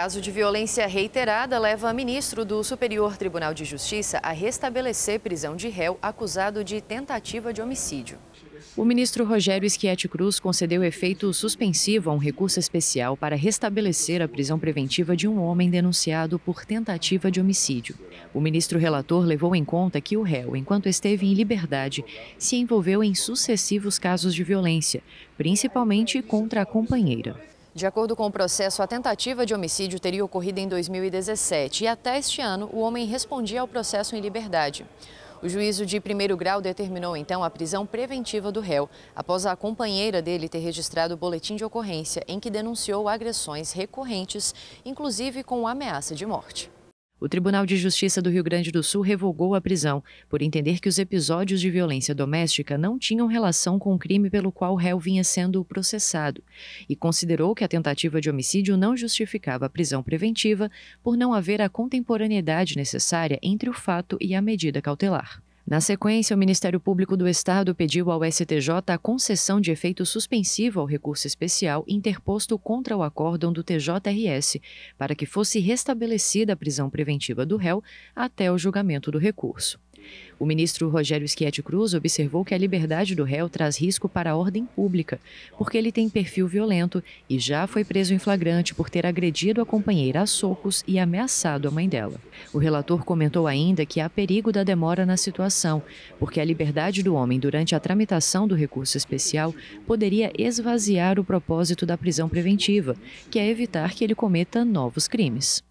Caso de violência reiterada leva ministro do Superior Tribunal de Justiça a restabelecer prisão de réu acusado de tentativa de homicídio. O ministro Rogério Schietti Cruz concedeu efeito suspensivo a um recurso especial para restabelecer a prisão preventiva de um homem denunciado por tentativa de homicídio. O ministro relator levou em conta que o réu, enquanto esteve em liberdade, se envolveu em sucessivos casos de violência, principalmente contra a companheira. De acordo com o processo, a tentativa de homicídio teria ocorrido em 2017 e até este ano o homem respondia ao processo em liberdade. O juízo de primeiro grau determinou então a prisão preventiva do réu, após a companheira dele ter registrado o boletim de ocorrência em que denunciou agressões recorrentes, inclusive com ameaça de morte. O Tribunal de Justiça do Rio Grande do Sul revogou a prisão por entender que os episódios de violência doméstica não tinham relação com o crime pelo qual o réu vinha sendo processado e considerou que a tentativa de homicídio não justificava a prisão preventiva por não haver a contemporaneidade necessária entre o fato e a medida cautelar. Na sequência, o Ministério Público do Estado pediu ao STJ a concessão de efeito suspensivo ao recurso especial interposto contra o acórdão do TJRS, para que fosse restabelecida a prisão preventiva do réu até o julgamento do recurso. O ministro Rogério Schietti Cruz observou que a liberdade do réu traz risco para a ordem pública, porque ele tem perfil violento e já foi preso em flagrante por ter agredido a companheira a socos e ameaçado a mãe dela. O relator comentou ainda que há perigo da demora na situação ação, porque a liberdade do homem durante a tramitação do recurso especial poderia esvaziar o propósito da prisão preventiva, que é evitar que ele cometa novos crimes.